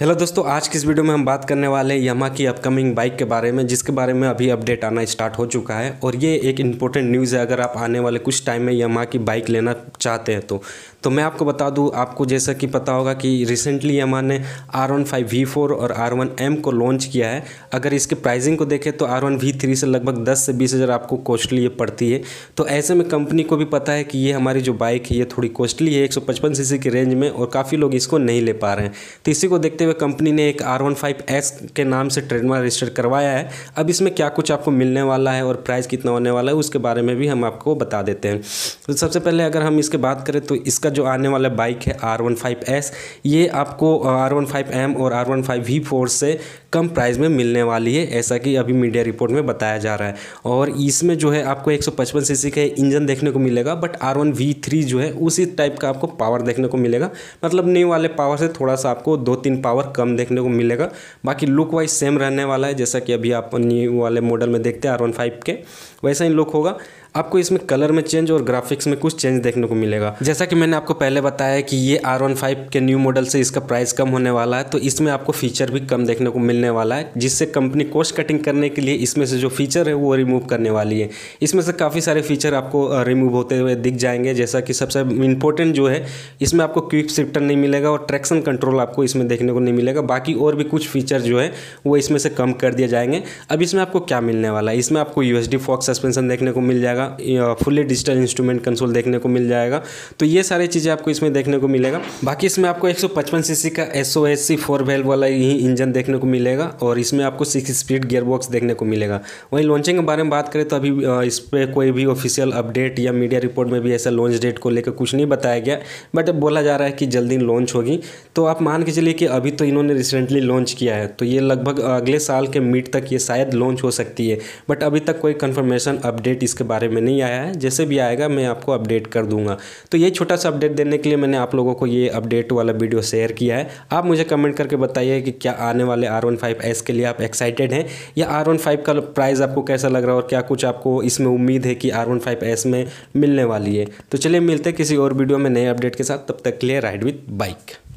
hello दोस्तों आज की इस वीडियो में हम बात करने वाले हैं यमा की अपकमिंग बाइक के बारे में जिसके बारे में अभी अपडेट आना स्टार्ट हो चुका है और ये एक इम्पोर्टेंट न्यूज़ है अगर आप आने वाले कुछ टाइम में यमा की बाइक लेना चाहते हैं तो तो मैं आपको बता दूं आपको जैसा कि पता होगा कि रिसेंटली यमा ने R one five V four और आर वन एम को लॉन्च किया है अगर इसके प्राइजिंग को देखें तो आर वन वी थ्री से लगभग दस से बीस हज़ार आपको कॉस्टली ये पड़ती है तो ऐसे में कंपनी को भी पता है कि ये हमारी जो बाइक है ये थोड़ी कॉस्टली है एक सौ पचपन सी सी की रेंज में और काफ़ी लोग इसको नहीं ले पा रहे हैं तो इसी को देखते हुए कंपनी ने एक आर वन फाइव एस के नाम से ट्रेडमार्क रजिस्टर करवाया है अब इसमें क्या कुछ आपको मिलने वाला है और प्राइस कितना होने वाला है उसके बारे में भी हम आपको बता देते हैं तो सबसे पहले अगर हम इसके बात करें तो इसका जो आने वाला बाइक है आर वन फाइव एस ये आपको आर वन फाइव एम और R one five V four से कम प्राइस में मिलने वाली है ऐसा कि अभी मीडिया रिपोर्ट में बताया जा रहा है और इसमें जो है आपको 155 सीसी का इंजन देखने को मिलेगा but R one V three जो है उसी टाइप का आपको पावर देखने को मिलेगा मतलब न्यू वाले पावर से थोड़ा सा आपको दो तीन पावर पावर कम देखने को मिलेगा बाकी लुक वाइज सेम रहने वाला है जैसा कि अभी आप न्यू वाले मॉडल में देखते हैं आर वन फाइव के वैसा ही लुक होगा आपको इसमें कलर में चेंज और ग्राफिक्स में कुछ चेंज देखने को मिलेगा जैसा कि मैंने आपको पहले बताया कि ये आर वन फाइव के न्यू मॉडल से इसका प्राइस कम होने वाला है तो इसमें आपको फीचर भी कम देखने को मिलने वाला है जिससे कंपनी कोस्ट कटिंग करने के लिए इसमें से जो फीचर है वो रिमूव करने वाली है इसमें से काफ़ी सारे फीचर आपको रिमूव होते हुए दिख जाएंगे जैसा कि सबसे इंपॉर्टेंट जो है इसमें आपको क्विक शिफ्टर नहीं मिलेगा और ट्रैक्शन कंट्रोल आपको इसमें देखने को नहीं मिलेगा बाकी और भी कुछ फीचर जो है वो इसमें से कम कर दिए जाएंगे अब इसमें आपको क्या मिलने वाला है इसमें आपको U S D Fox suspension देखने को मिल जाएगा फुल्ली डिजिटल इंस्ट्रूमेंट कंसोल देखने को मिल जाएगा तो ये सारी चीज़ें आपको इसमें देखने को मिलेगा बाकी इसमें आपको 155 सीसी का S O S C four valve वाला ही इंजन देखने को मिलेगा और इसमें आपको सिक्स स्पीड गियरबॉक्स देखने को मिलेगा वहीं लॉन्चिंग के बारे में बात करें तो अभी इस पर कोई भी ऑफिशियल अपडेट या मीडिया रिपोर्ट में भी ऐसा लॉन्च डेट को लेकर कुछ नहीं बताया गया बट बोला जा रहा है कि जल्दी लॉन्च होगी तो आप मान के चलिए कि अभी तो इन्होंने रिसेंटली लॉन्च किया है तो ये लगभग अगले साल के मिड तक ये शायद लॉन्च हो सकती है बट अभी तक कोई कन्फर्मेशन अपडेट इसके बारे में में नहीं आया है जैसे भी आएगा मैं आपको अपडेट कर दूंगा तो ये छोटा सा अपडेट देने के लिए मैंने आप लोगों को ये अपडेट वाला वीडियो शेयर किया है आप मुझे कमेंट करके बताइए कि क्या आने वाले आर वन फाइव एस के लिए आप एक्साइटेड हैं या आर वन फाइव का प्राइस आपको कैसा लग रहा है और क्या कुछ आपको इसमें उम्मीद है कि आर वन फाइव एस में मिलने वाली है तो चलिए मिलते किसी और वीडियो में नए अपडेट के साथ तब तक लिए राइड विथ बाइक